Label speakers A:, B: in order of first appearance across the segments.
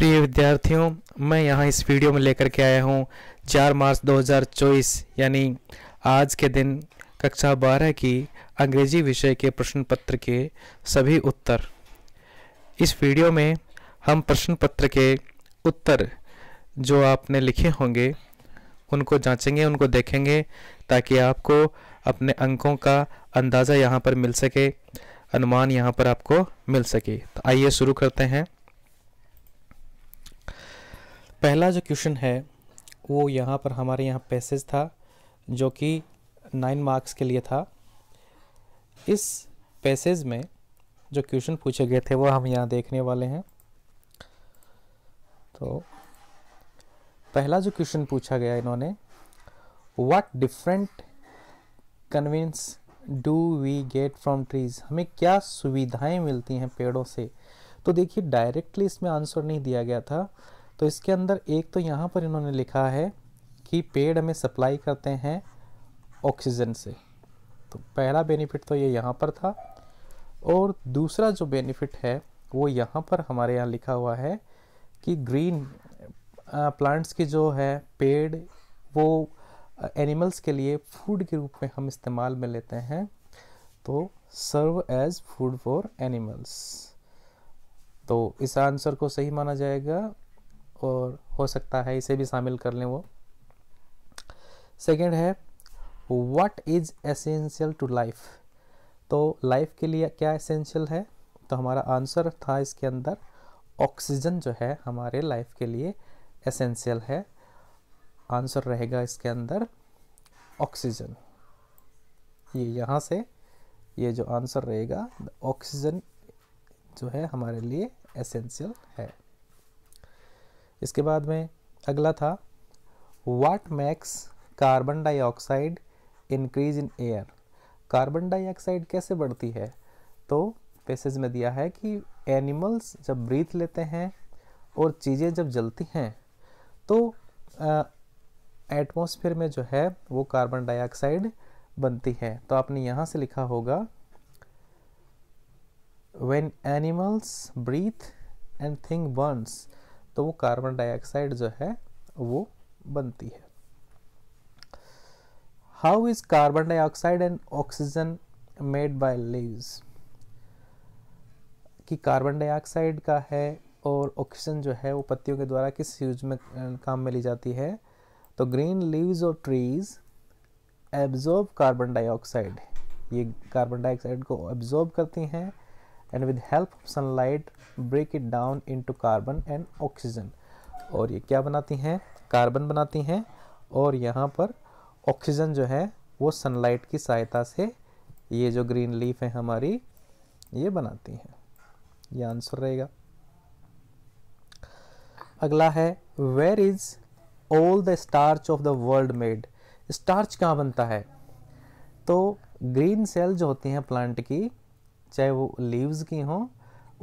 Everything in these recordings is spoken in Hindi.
A: प्रिय विद्यार्थियों मैं यहाँ इस वीडियो में लेकर के आया हूँ 4 मार्च 2024 यानी आज के दिन कक्षा 12 की अंग्रेजी विषय के प्रश्न पत्र के सभी उत्तर इस वीडियो में हम प्रश्न पत्र के उत्तर जो आपने लिखे होंगे उनको जांचेंगे उनको देखेंगे ताकि आपको अपने अंकों का अंदाज़ा यहाँ पर मिल सके अनुमान यहाँ पर आपको मिल सके तो आइए शुरू करते हैं पहला जो क्वेश्चन है वो यहाँ पर हमारे यहाँ पैसेज था जो कि नाइन मार्क्स के लिए था इस पैसेज में जो क्वेश्चन पूछे गए थे वो हम यहाँ देखने वाले हैं तो पहला जो क्वेश्चन पूछा गया इन्होंने what different conveniences do we get from trees हमें क्या सुविधाएं मिलती हैं पेड़ों से तो देखिए डायरेक्टली इसमें आंसर नहीं दिया गया था तो इसके अंदर एक तो यहाँ पर इन्होंने लिखा है कि पेड़ हमें सप्लाई करते हैं ऑक्सीजन से तो पहला बेनिफिट तो ये यह यहाँ पर था और दूसरा जो बेनिफिट है वो यहाँ पर हमारे यहाँ लिखा हुआ है कि ग्रीन प्लांट्स की जो है पेड़ वो एनिमल्स के लिए फूड के रूप में हम इस्तेमाल में लेते हैं तो serve as food for animals तो इस आंसर को सही माना जाएगा और हो सकता है इसे भी शामिल कर लें वो सेकेंड है what is essential to life तो लाइफ के लिए क्या एसेंशियल है तो हमारा आंसर था इसके अंदर ऑक्सीजन जो है हमारे लाइफ के लिए एसेंशियल है आंसर रहेगा इसके अंदर ऑक्सीजन ये यहाँ से ये जो आंसर रहेगा ऑक्सीजन जो है हमारे लिए एसेंशियल है इसके बाद में अगला था what makes carbon dioxide increase in air carbon dioxide कैसे बढ़ती है तो पैसेज में दिया है कि एनिमल्स जब ब्रीथ लेते हैं और चीज़ें जब जलती हैं तो एटमॉस्फेयर में जो है वो कार्बन डाइऑक्साइड बनती है तो आपने यहाँ से लिखा होगा when animals breathe and thing burns तो वो कार्बन डाइऑक्साइड जो है वो बनती है how is carbon dioxide and oxygen made by leaves कि कार्बन डाइऑक्साइड का है और ऑक्सीजन जो है वो पत्तियों के द्वारा किस यूज में काम में ली जाती है तो ग्रीन लीव्स और ट्रीज एब्जॉर्ब कार्बन डाइऑक्साइड ये कार्बन डाइऑक्साइड को एब्जॉर्ब करती हैं with help of sunlight break it down into carbon and oxygen और ये क्या बनाती हैं कार्बन बनाती हैं और यहाँ पर ऑक्सीजन जो है वो सनलाइट की सहायता से ये जो ग्रीन लीफ है हमारी ये बनाती हैं ये आंसर रहेगा अगला है where is all the starch of the world made starch कहाँ बनता है तो ग्रीन सेल जो होती हैं प्लांट की चाहे वो लीव्स की हों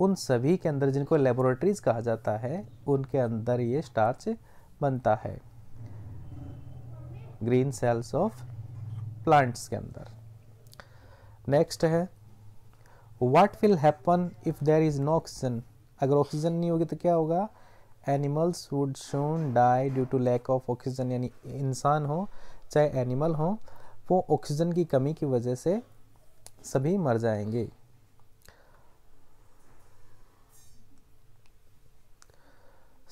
A: उन सभी के अंदर जिनको लेबोरेटरीज कहा जाता है उनके अंदर ये स्टार्च बनता है ग्रीन सेल्स ऑफ प्लांट्स के अंदर नेक्स्ट है what will happen if there is no oxygen अगर ऑक्सीजन नहीं होगी तो क्या होगा animals would soon die due to lack of oxygen यानी इंसान हो चाहे एनिमल हो वो ऑक्सीजन की कमी की वजह से सभी मर जाएंगे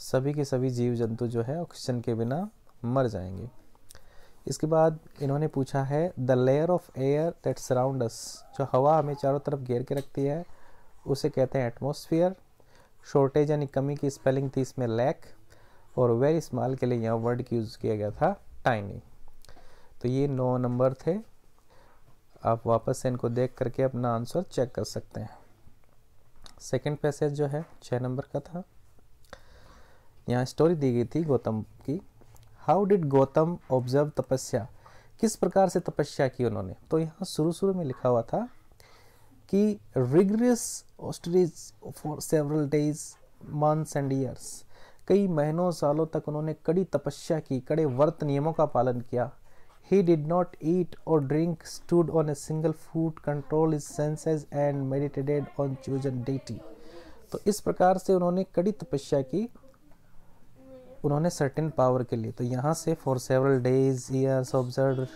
A: सभी के सभी जीव जंतु जो है ऑक्सीजन के बिना मर जाएंगे इसके बाद इन्होंने पूछा है the layer of air that surround us जो हवा हमें चारों तरफ घेर के रखती है उसे कहते हैं एटमोसफियर शॉर्टेज यानी कमी की स्पेलिंग थी इसमें लैक और वेरी स्मॉल के लिए यहाँ वर्ड की यूज़ किया गया था टाइनी तो ये नौ नंबर थे आप वापस से इनको देख करके अपना आंसर चेक कर सकते हैं सेकंड पैसेज जो है छः नंबर का था यहाँ स्टोरी दी गई थी गौतम की हाउ डिड गौतम ऑब्जर्व तपस्या किस प्रकार से तपस्या की उन्होंने तो यहाँ शुरू शुरू में लिखा हुआ था कि rigorous austerities for several days months and years कई महीनों सालों तक उन्होंने कड़ी तपस्या की कड़े व्रत नियमों का पालन किया ही डिड नॉट ईट और drink stood on a single foot control his senses and meditated on chosen deity तो इस प्रकार से उन्होंने कड़ी तपस्या की उन्होंने सर्टेन पावर के लिए तो यहाँ से for several days years observe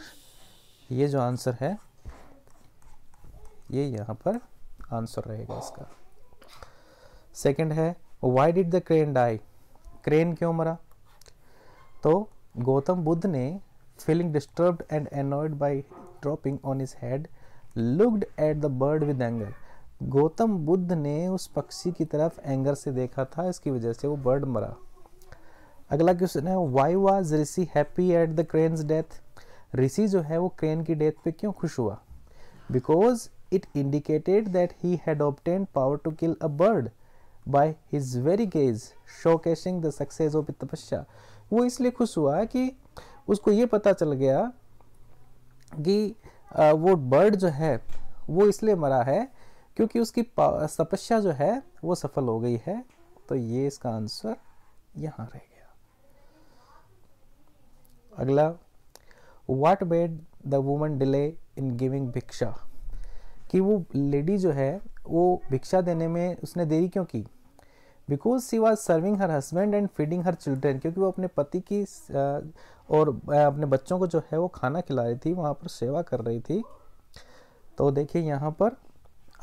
A: ये जो आंसर है ये यहाँ पर आंसर रहेगा इसका सेकंड है why did the crane die crane क्यों मरा तो गौतम बुद्ध ने feeling disturbed and annoyed by dropping on his head looked at the bird with anger Gautam Buddha ने उस पक्षी की तरफ एंगर से देखा था इसकी वजह से वो बर्ड मरा अगला क्वेश्चन है why was rishi happy at the crane's death rishi जो है वो क्रेन की डेथ पे क्यों खुश हुआ because it indicated that he had obtained power to kill a bird by his very gaze showcasing the success of tapasya वो इसलिए खुश हुआ कि उसको ये पता चल गया कि वो बर्ड जो है वो इसलिए मरा है क्योंकि उसकी तपस्या जो है वो सफल हो गई है तो ये इसका आंसर यहाँ रहेगा अगला what made the woman delay in giving bhiksha कि वो लेडी जो है वो भिक्षा देने में उसने देरी क्यों की because she was serving her husband and feeding her children क्योंकि वो अपने पति की और अपने बच्चों को जो है वो खाना खिला रही थी वहाँ पर सेवा कर रही थी तो देखिए यहाँ पर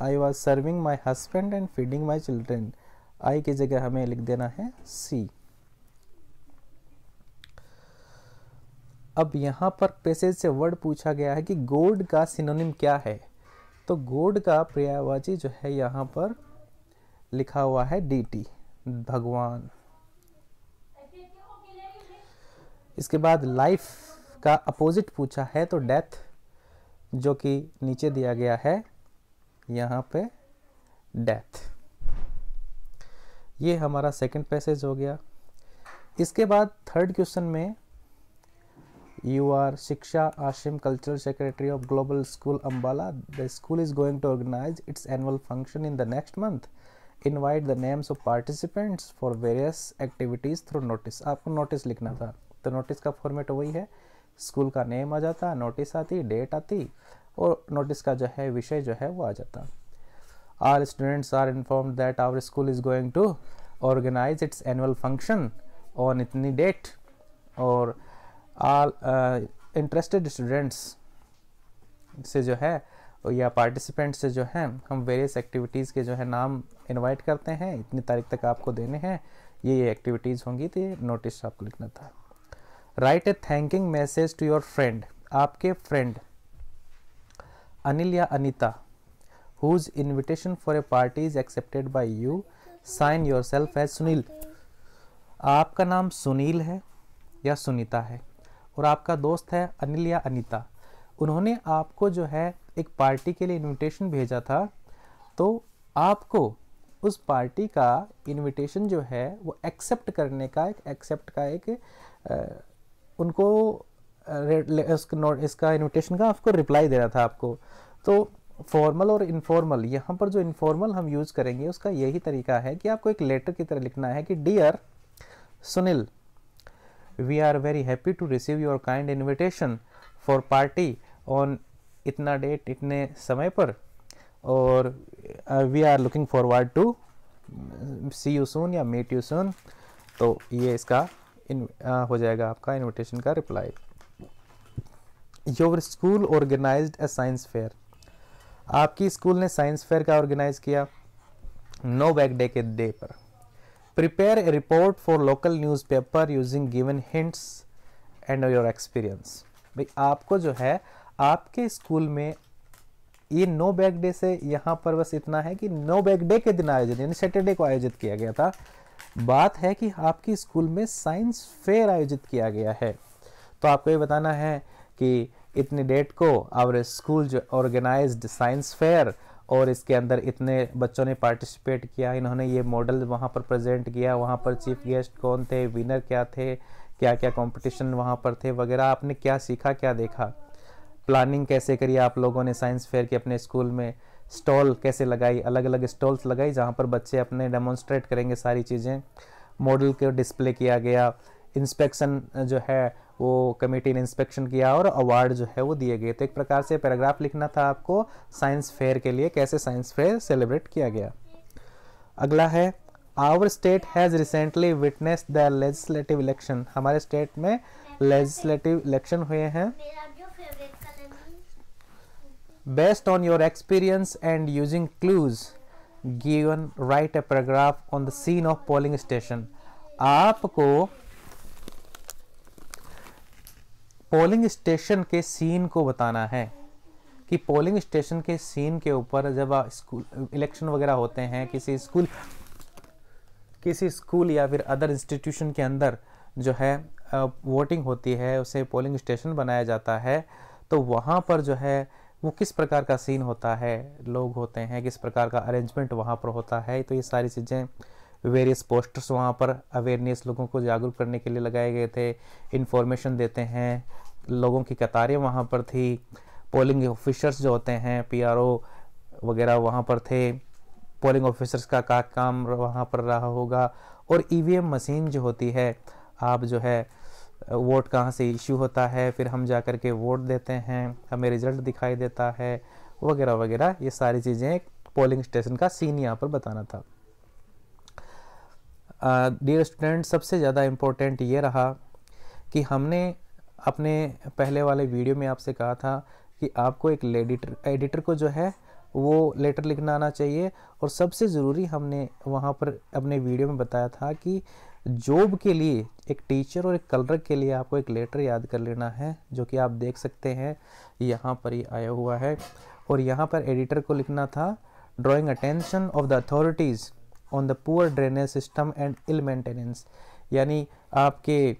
A: I was serving my husband and feeding my children I की जगह हमें लिख देना है सी अब यहाँ पर पैसेज से वर्ड पूछा गया है कि गोड का सिनोनिम क्या है तो गोड का पर्यायवाची जो है यहाँ पर लिखा हुआ है डीटी भगवान इसके बाद लाइफ का अपोजिट पूछा है तो डेथ जो कि नीचे दिया गया है यहाँ पे डेथ ये हमारा सेकंड पैसेज हो गया इसके बाद थर्ड क्वेश्चन में you are Shiksha Ashim, Cultural Secretary of Global School Ambala. The school is going to organize its annual function in the next month. Invite the names of participants for various activities through notice. आपको notice लिखना था तो notice का फॉर्मेट वही है स्कूल का नेम आ जाता नोटिस आती डेट आती और नोटिस का जो है विषय जो है वो आ जाता are students are inform that our school is going to organise its annual function on इतनी डेट और आल इंटरेस्टेड स्टूडेंट्स से जो है या पार्टिसिपेंट्स से जो है हम वेरियस एक्टिविटीज़ के जो है नाम इनवाइट करते हैं इतनी तारीख तक आपको देने हैं ये ये एक्टिविटीज़ होंगी तो ये नोटिस आपको लिखना था write a thanking message to your friend आपके फ्रेंड अनिल या Anita whose invitation for a party is accepted by you sign yourself as Sunil आपका नाम सुनील है या सुनीता है और आपका दोस्त है अनिल या अनीता उन्होंने आपको जो है एक पार्टी के लिए इनविटेशन भेजा था तो आपको उस पार्टी का इनविटेशन जो है वो एक्सेप्ट करने का एक एक्सेप्ट का एक आ, उनको इसका इनविटेशन का आपको रिप्लाई दे रहा था आपको तो फॉर्मल और इनफॉर्मल यहाँ पर जो इनफॉर्मल हम यूज़ करेंगे उसका यही तरीका है कि आपको एक लेटर की तरह लिखना है कि dear Sunil we are very happy to receive your kind invitation for party on इतना डेट इतने समय पर और we are looking forward to see you soon या मीट यू सून तो ये इसका इन आ, हो जाएगा आपका इनविटेशन का reply your school organised a science fair आपकी स्कूल ने साइंस फेयर का ऑर्गेनाइज किया नो बैक डे के डे पर prepare a report for local newspaper using given hints and your experience भाई आपको जो है आपके स्कूल में ये नो बैग डे से यहाँ पर बस इतना है कि नो बैग डे के दिन आयोजित यानी सैटरडे को आयोजित किया गया था बात है कि आपके स्कूल में साइंस फेयर आयोजित किया गया है तो आपको ये बताना है कि इतनी डेट को आवर स्कूल जो ऑर्गेनाइज्ड साइंस फेयर और इसके अंदर इतने बच्चों ने पार्टिसिपेट किया इन्होंने ये मॉडल वहाँ पर प्रेजेंट किया वहाँ पर चीफ गेस्ट कौन थे विनर क्या थे क्या क्या कंपटीशन वहाँ पर थे वगैरह आपने क्या सीखा क्या देखा प्लानिंग कैसे करी आप लोगों ने साइंस फेयर के अपने स्कूल में स्टॉल कैसे लगाई अलग अलग स्टॉल्स लगाई जहाँ पर बच्चे अपने डेमोन्स्ट्रेट करेंगे सारी चीज़ें मॉडल को डिस्प्ले किया गया इंस्पेक्शन जो है वो कमेटी ने इंस्पेक्शन किया और अवार्ड जो है वो दिए गए तो एक प्रकार से पैराग्राफ लिखना था आपको साइंस फेयर के लिए कैसे साइंस फेयर सेलिब्रेट किया गया अगला है our state has recently witness the legislative election हमारे स्टेट में लेजिस्लेटिव इलेक्शन हुए हैं based on your experience and using clues given write a paragraph on the scene of polling station आपको पोलिंग स्टेशन के सीन को बताना है कि पोलिंग स्टेशन के सीन के ऊपर जब स्कूल इलेक्शन वगैरह होते हैं किसी स्कूल किसी स्कूल या फिर अदर इंस्टीट्यूशन के अंदर जो है वोटिंग होती है उसे पोलिंग स्टेशन बनाया जाता है तो वहाँ पर जो है वो किस प्रकार का सीन होता है लोग होते हैं किस प्रकार का अरेंजमेंट वहाँ पर होता है तो ये सारी चीज़ें वेरियस पोस्टर्स वहाँ पर अवेयरनेस लोगों को जागरूक करने के लिए लगाए गए थे इन्फॉर्मेशन देते हैं लोगों की कतारें वहाँ पर थी पोलिंग ऑफिसर्स जो होते हैं पीआरओ वगैरह वहाँ पर थे पोलिंग ऑफिसर्स का, का काम वहाँ पर रहा होगा और ईवीएम e मशीन जो होती है आप जो है वोट कहाँ से इशू होता है फिर हम जा कर के वोट देते हैं हमें रिज़ल्ट दिखाई देता है वगैरह वगैरह ये सारी चीज़ें पोलिंग स्टेशन का सीन यहाँ पर बताना था डियर स्टूडेंट सबसे ज़्यादा इम्पोर्टेंट ये रहा कि हमने अपने पहले वाले वीडियो में आपसे कहा था कि आपको एक एडिटर एडिटर को जो है वो लेटर लिखना आना चाहिए और सबसे ज़रूरी हमने वहाँ पर अपने वीडियो में बताया था कि जॉब के लिए एक टीचर और एक कलर के लिए आपको एक लेटर याद कर लेना है जो कि आप देख सकते हैं यहाँ पर ही आया हुआ है और यहाँ पर एडिटर को लिखना था drawing attention of the authorities on the poor drainage system and ill maintenance यानी आपके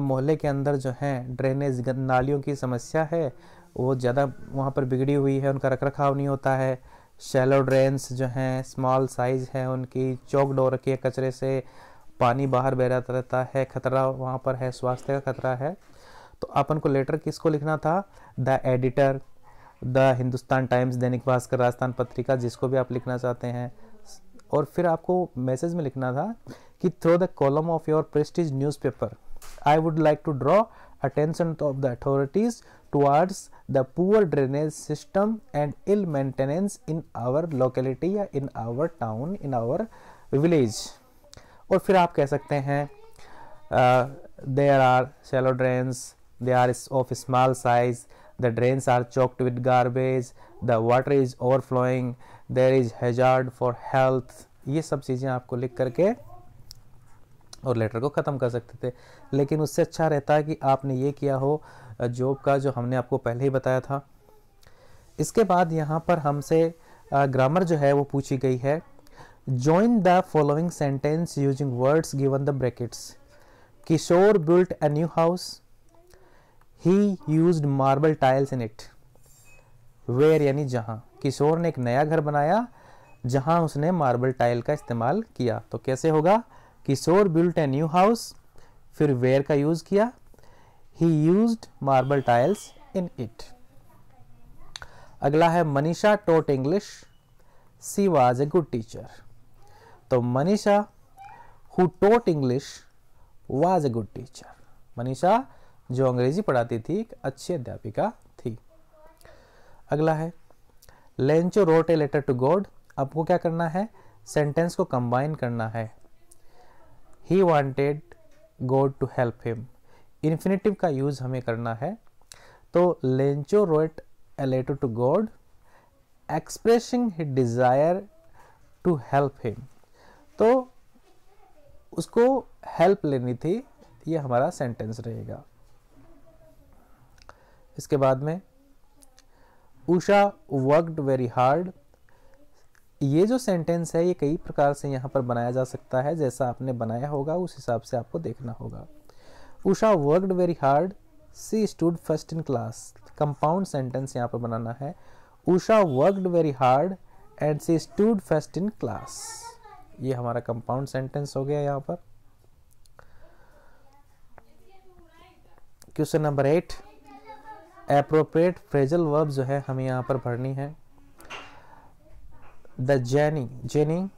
A: मोहल्ले के अंदर जो हैं ड्रेनेज नालियों की समस्या है वो ज़्यादा वहाँ पर बिगड़ी हुई है उनका रख रखाव नहीं होता है शैलो ड्रेन्स जो हैं स्मॉल साइज़ हैं उनकी चौक डोर के कचरे से पानी बाहर बह रहता है खतरा वहाँ पर है स्वास्थ्य का खतरा है तो अपन को लेटर किसको लिखना था the editor the Hindustan Times Dainik Bhaskar Rajasthan पत्रिका जिसको भी आप लिखना चाहते हैं और फिर आपको मैसेज में लिखना था कि through the column of your news newspaper I would like to draw attention of the authorities towards the poor drainage system and ill maintenance in our locality या in our town in our village और फिर आप कह सकते हैं there are shallow drains they are of small size the drains are choked with garbage the water is overflowing there is hazard for health ये सब चीज़ें आपको लिख करके और लेटर को ख़त्म कर सकते थे लेकिन उससे अच्छा रहता है कि आपने ये किया हो जॉब का जो हमने आपको पहले ही बताया था इसके बाद यहाँ पर हमसे ग्रामर जो है वो पूछी गई है join the following sentence using words given the brackets Kishore built a new house he used marble tiles in it where यानी जहाँ किशोर ने एक नया घर बनाया जहां उसने मार्बल टाइल का इस्तेमाल किया तो कैसे होगा Kishore built a new house फिर वेयर का यूज किया he used marble tiles in it अगला है Manisha taught English she was a good teacher तो Manisha who taught English was a good teacher Manisha जो अंग्रेजी पढ़ाती थी एक अच्छी अध्यापिका थी अगला है Lencho wrote a letter to God आपको क्या करना है सेंटेंस को कंबाइन करना है he wanted God to help him infinitive का यूज़ हमें करना है तो Lencho wrote a letter to God expressing his desire to help him तो उसको हेल्प लेनी थी ये हमारा सेंटेंस रहेगा इसके बाद में उषा वर्कड वेरी हार्ड ये जो सेंटेंस है ये कई प्रकार से यहाँ पर बनाया जा सकता है जैसा आपने बनाया होगा उस हिसाब से आपको देखना होगा Usha worked very hard she stood first in class compound sentence यहाँ पर बनाना है Usha worked very hard and she stood first in class ये हमारा कंपाउंड सेंटेंस हो गया यहाँ पर question number eight appropriate phrasal verb जो है हमें यहाँ पर भरनी है the genie genie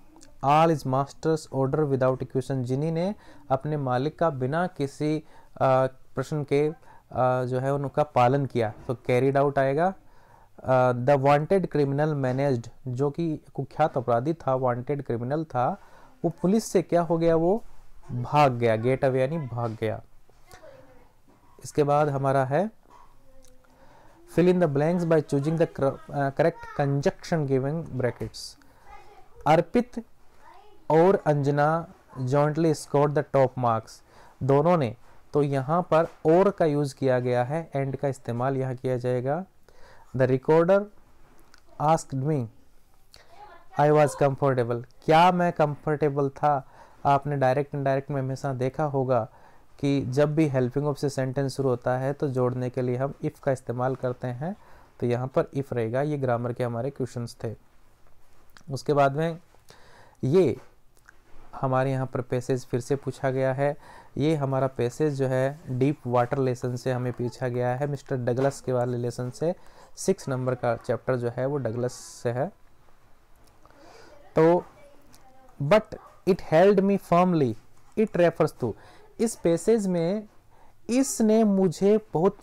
A: all his master's order without question genie ने अपने मालिक का बिना किसी प्रश्न के आ, जो है उनका पालन किया तो कैरीड आउट आएगा द वांटेड क्रिमिनल मैनेज्ड जो कि कुख्यात अपराधी था वांटेड क्रिमिनल था वो पुलिस से क्या हो गया वो भाग गया गेट अवे यानी भाग गया इसके बाद हमारा है Fill in the blanks by choosing the cor uh, correct conjunction given brackets. Arpit और Anjana jointly score the top marks दोनों ने तो यहाँ पर और का यूज़ किया गया है एंड का इस्तेमाल यहाँ किया जाएगा the recorder ask me I was comfortable क्या मैं कम्फर्टेबल था आपने डायरेक्ट इनडायरेक्ट में हमेशा देखा होगा कि जब भी हेल्पिंग ऑफ से सेंटेंस शुरू होता है तो जोड़ने के लिए हम इफ़ का इस्तेमाल करते हैं तो यहाँ पर इफ़ रहेगा ये ग्रामर के हमारे क्वेश्चन थे उसके बाद में ये हमारे यहाँ पर पैसेज फिर से पूछा गया है ये हमारा पैसेज जो है डीप वाटर लेसन से हमें पूछा गया है मिस्टर डगलस के वाले लेसन से सिक्स नंबर का चैप्टर जो है वो डगलस से है तो but it held me firmly it refers to इस पैसेज में इसने मुझे बहुत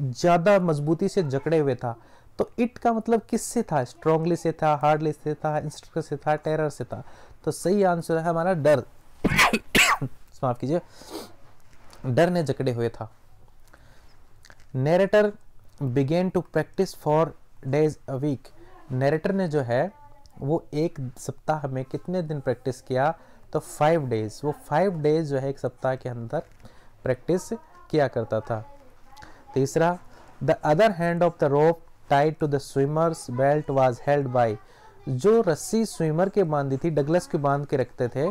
A: ज़्यादा मजबूती से जकड़े हुए था तो इट का मतलब किससे था स्ट्रॉन्गली से था हार्डली से था इंस्ट्रक्टर से था टेरर से था तो सही आंसर है हमारा डर माफ कीजिए डर ने जकड़े हुए था narrator began to practise for days a week narrator ने जो है वो एक सप्ताह में कितने दिन प्रैक्टिस किया तो फाइव डेज वो फाइव डेज जो है एक सप्ताह के अंदर प्रैक्टिस किया करता था तीसरा the other hand of the rope tied to the swimmer's belt was held by जो रस्सी स्विमर के बांधी थी डगलस के बांध के रखते थे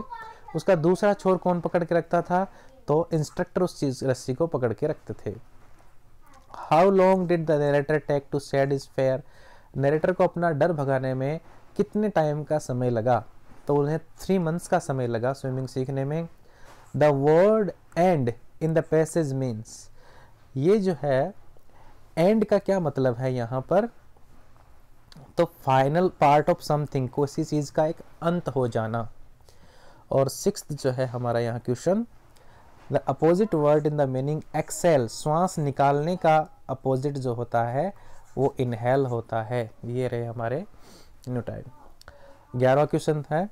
A: उसका दूसरा छोर कौन पकड़ के रखता था तो इंस्ट्रक्टर उस चीज रस्सी को पकड़ के रखते थे how long did the narrator take to shed his fear narrator को अपना डर भगाने में कितने टाइम का समय लगा तो उन्हें थ्री मंथ्स का समय लगा स्विमिंग सीखने में the word and in the passage means ये जो है एंड का क्या मतलब है यहाँ पर तो फाइनल पार्ट ऑफ समथिंग इसी चीज़ का एक अंत हो जाना और सिक्स जो है हमारा यहाँ question the opposite word in the meaning exhale श्वास निकालने का अपोजिट जो होता है वो इनहेल होता है ये रहे हमारे न्यूटाइड ग्यारहवा क्वेश्चन है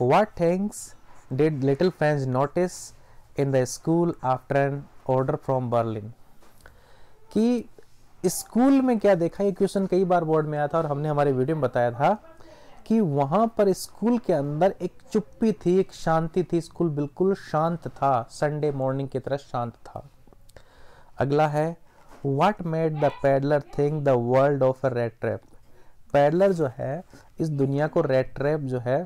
A: what things did little friends notice in the school after an order from Berlin कि स्कूल में क्या देखा ये क्वेश्चन कई बार बोर्ड में आया था और हमने हमारे वीडियो में बताया था कि वहाँ पर स्कूल के अंदर एक चुप्पी थी एक शांति थी स्कूल बिल्कुल शांत था संडे मॉर्निंग की तरह शांत था अगला है what made the peddler thing the world of a red peddler जो है इस दुनिया को रेड ट्रैप जो है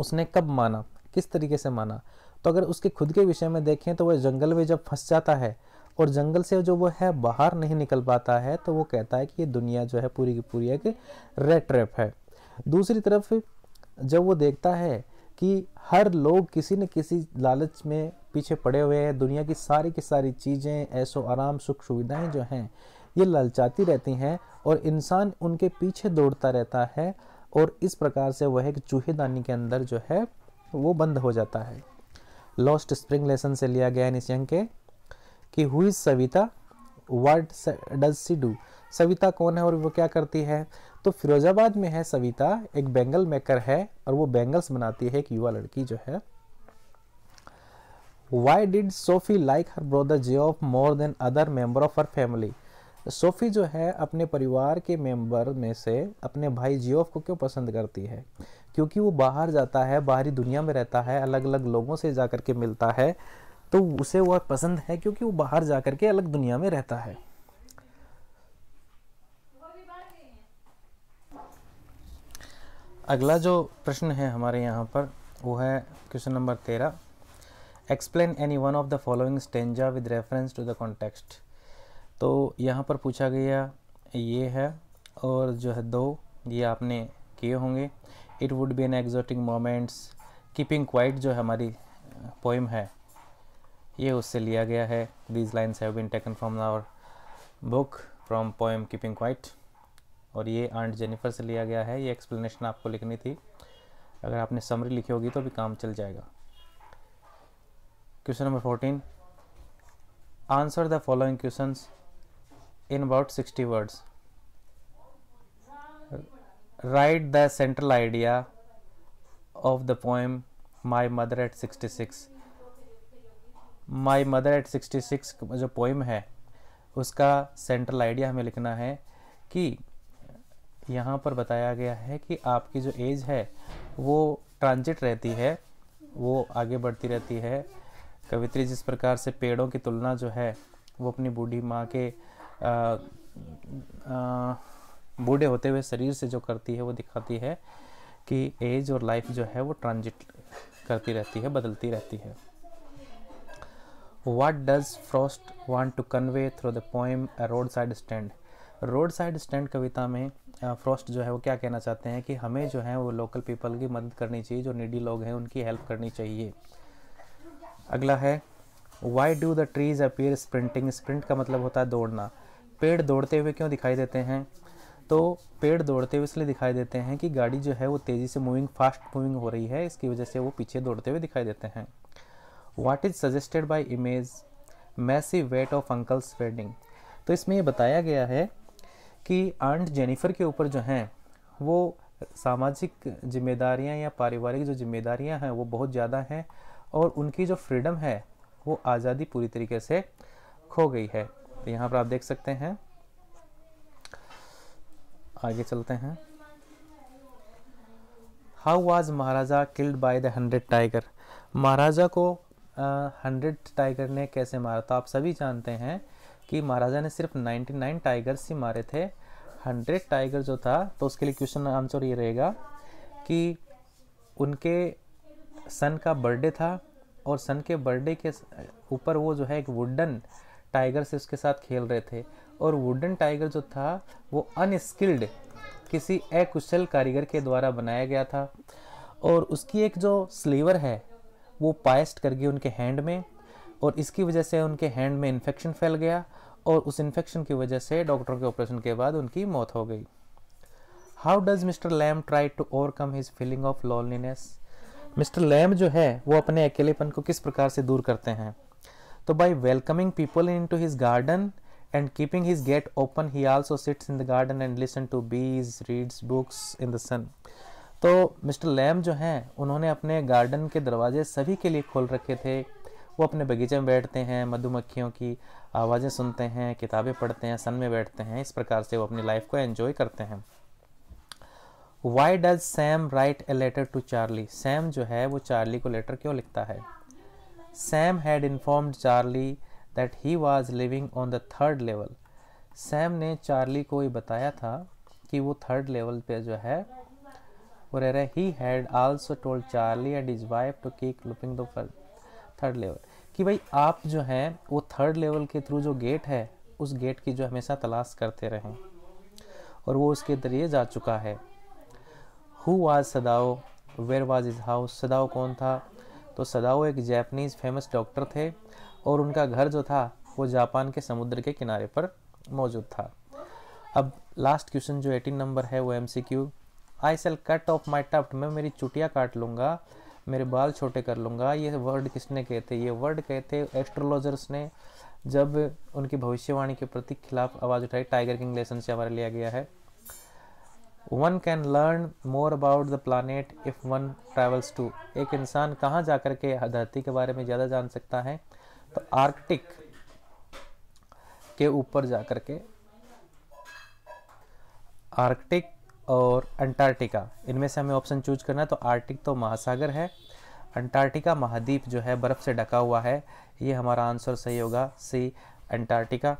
A: उसने कब माना किस तरीके से माना तो अगर उसके खुद के विषय में देखें तो वह जंगल में जब फंस जाता है और जंगल से जो वो है बाहर नहीं निकल पाता है तो वो कहता है कि ये दुनिया जो है पूरी की पूरी एक रेड ट्रैप है दूसरी तरफ जब वो देखता है कि हर लोग किसी न किसी लालच में पीछे पड़े हुए हैं दुनिया की सारी की सारी चीज़ें ऐसो आराम सुख सुविधाएं जो हैं ये ललचाती रहती हैं और इंसान उनके पीछे दौड़ता रहता है और इस प्रकार से वह एक चूहेदानी के अंदर जो है वो बंद हो जाता है लॉस्ट स्प्रिंग लेसन से लिया गया यंग के कि हुई Savita what does she do Savita कौन है और वो क्या करती है तो फिरोजाबाद में है सविता एक बैंगल मेकर है और वो बैंगल्स बनाती है एक युवा लड़की जो है why did Sophie like her brother Geoff more than other member of her family Sophie जो है अपने परिवार के मेंबर में से अपने भाई जियोफ को क्यों पसंद करती है क्योंकि वो बाहर जाता है बाहरी दुनिया में रहता है अलग अलग लोगों से जा के मिलता है तो उसे वह पसंद है क्योंकि वो बाहर जा के अलग दुनिया में रहता है अगला जो प्रश्न है हमारे यहाँ पर वो है क्वेश्चन नंबर तेरह explain any one of the following stanza with reference to the context तो यहाँ पर पूछा गया ये है और जो है दो ये आपने किए होंगे it would be an exhausting moments keeping quiet जो हमारी पोइम है ये उससे लिया गया है these lines have been taken from our book from poem keeping quiet और ये आंट जेनिफर से लिया गया है ये एक्सप्लेनेशन आपको लिखनी थी अगर आपने समरी लिखी होगी तो भी काम चल जाएगा question number fourteen answer the following questions in about 60 words write the central idea of the poem my mother at 66 my mother at 66 जो पोइम है उसका सेंट्रल आइडिया हमें लिखना है कि यहाँ पर बताया गया है कि आपकी जो एज है वो ट्रांजिट रहती है वो आगे बढ़ती रहती है कवित्री जिस प्रकार से पेड़ों की तुलना जो है वो अपनी बूढ़ी माँ के बूढ़े होते हुए शरीर से जो करती है वो दिखाती है कि एज और लाइफ जो है वो ट्रांजिट करती रहती है बदलती रहती है what does Frost want to convey through the poem roadside stand roadside stand कविता में फ्रॉस्ट जो है वो क्या कहना चाहते हैं कि हमें जो है वो लोकल पीपल की मदद करनी चाहिए जो निडी लोग हैं उनकी हेल्प करनी चाहिए अगला है why do the trees appear sprinting sprint का मतलब होता है दौड़ना पेड़ दौड़ते हुए क्यों दिखाई देते हैं तो पेड़ दौड़ते हुए इसलिए दिखाई देते हैं कि गाड़ी जो है वो तेज़ी से मूविंग फास्ट मूविंग हो रही है इसकी वजह से वो पीछे दौड़ते हुए दिखाई देते हैं what is suggested by image massy weight of uncle's wedding तो इसमें ये बताया गया है कि आंट जेनिफर के ऊपर जो हैं वो सामाजिक जिम्मेदारियां या पारिवारिक जो जिम्मेदारियां हैं वो बहुत ज़्यादा हैं और उनकी जो फ्रीडम है वो आज़ादी पूरी तरीके से खो गई है तो यहाँ पर आप देख सकते हैं आगे चलते हैं how was Maharaja killed by the hundred tiger Maharaja को हंड्रेड uh, टाइगर ने कैसे मारा था तो आप सभी जानते हैं कि महाराजा ने सिर्फ 99 टाइगर्स ही मारे थे हंड्रेड टाइगर जो था तो उसके लिए क्वेश्चन आंसर ये रहेगा कि उनके सन का बर्थडे था और सन के बर्थडे के ऊपर वो जो है एक वुडन टाइगर से उसके साथ खेल रहे थे और वुडन टाइगर जो था वो अनस्किल्ड किसी अकुशल कारीगर के द्वारा बनाया गया था और उसकी एक जो स्लीवर है वो पायस्ट कर गई उनके हैंड में और इसकी वजह से उनके हैंड में इन्फेक्शन फैल गया और उस इन्फेक्शन की वजह से डॉक्टर के ऑपरेशन के बाद उनकी मौत हो गई how does Mr Lamb try to overcome his feeling of loneliness Mr Lamb जो है वो अपने अकेलेपन को किस प्रकार से दूर करते हैं तो welcoming people into his garden and keeping his gate open he also sits in the garden and listen to bees reads books in the sun तो मिस्टर लैम जो हैं उन्होंने अपने गार्डन के दरवाजे सभी के लिए खोल रखे थे वो अपने बगीचे में बैठते हैं मधुमक्खियों की आवाज़ें सुनते हैं किताबें पढ़ते हैं सन में बैठते हैं इस प्रकार से वो अपनी लाइफ को एंजॉय करते हैं why does Sam write a letter to Charlie Sam जो है वो चार्ली को लेटर क्यों लिखता है Sam had informed Charlie that he was living on the third level Sam ने चार्ली को ये बताया था कि वो थर्ड लेवल पे जो है वो रह रहे he had also told Charlie and his wife to keep looking the third level कि भाई आप जो हैं वो थर्ड लेवल के थ्रू जो गेट है उस गेट की जो हमेशा तलाश करते रहें और वो उसके जरिए जा चुका है who was Sadao where was his house Sadao कौन था तो सदाओ एक जैपनीज़ फेमस डॉक्टर थे और उनका घर जो था वो जापान के समुद्र के किनारे पर मौजूद था अब लास्ट क्वेश्चन जो 18 नंबर है वो M C Q I shall cut off my tuft मैं मेरी चुटिया काट लूँगा मेरे बाल छोटे कर लूँगा ये वर्ड किसने कहे थे ये वर्ड कहे थे एस्ट्रोलॉजर्स ने जब उनकी भविष्यवाणी के प्रति खिलाफ आवाज़ उठाई टाइगर किंग लेसन से हमारा लिया गया है one can learn more about the planet if one travels to एक इंसान कहाँ जा कर के धरती के बारे में ज़्यादा जान सकता है तो आर्कटिक के ऊपर जा कर के आर्कटिक और अंटार्कटिका इनमें से हमें ऑप्शन चूज करना है तो आर्कटिक तो महासागर है अंटार्कटिका महाद्वीप जो है बर्फ़ से ढका हुआ है ये हमारा आंसर सही होगा C Antarctica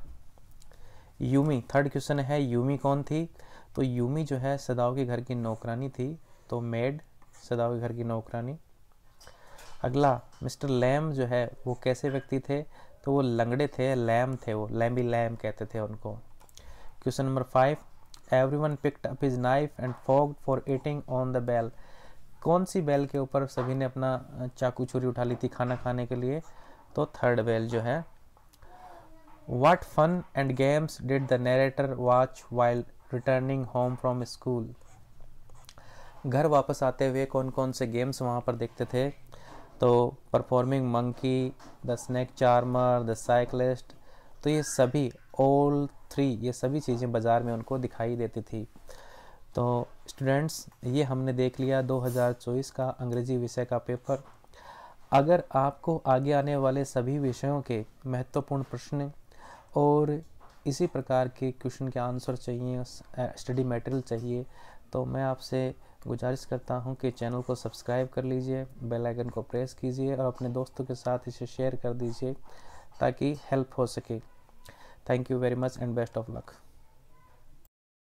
A: Yumi third question है यूमी कौन थी तो यूमी जो है सदाओ के घर की नौकरानी थी तो मेड सदाओं के घर की नौकरानी अगला मिस्टर लैम जो है वो कैसे व्यक्ति थे तो वो लंगड़े थे लैम थे वो लैम्बी लैम कहते थे उनको question number five everyone picked up his knife and fork for eating on the bell कौन सी बेल के ऊपर सभी ने अपना चाकू छुरी उठा ली थी खाना खाने के लिए तो थर्ड बेल जो है what fun and games did the narrator watch while returning home from school घर वापस आते हुए कौन कौन से गेम्स वहाँ पर देखते थे तो performing monkey the snake charmer the cyclist तो ये सभी ऑल थ्री ये सभी चीज़ें बाज़ार में उनको दिखाई देती थी तो स्टूडेंट्स ये हमने देख लिया 2024 का अंग्रेज़ी विषय का पेपर अगर आपको आगे आने वाले सभी विषयों के महत्वपूर्ण प्रश्न और इसी प्रकार के क्वेश्चन के आंसर चाहिए स्टडी मटेरियल चाहिए तो मैं आपसे गुजारिश करता हूं कि चैनल को सब्सक्राइब कर लीजिए बेल आइकन को प्रेस कीजिए और अपने दोस्तों के साथ इसे शेयर कर दीजिए ताकि हेल्प हो सके thank you very much and best of luck